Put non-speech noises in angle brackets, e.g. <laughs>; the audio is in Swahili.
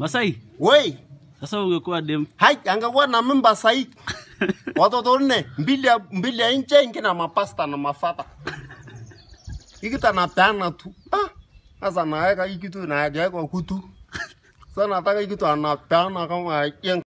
Masai. Woi. Sasa ungekuwa dem. Hai, angekuwa na mimi Masai. <laughs> Watoto nne, mbili mbili ya nje ingine na mapasta na mafata. Ikita na tana tu. Ah. Sasa naweka hiki na haja kwa kutu. Sasa nataka hiki anapeana kama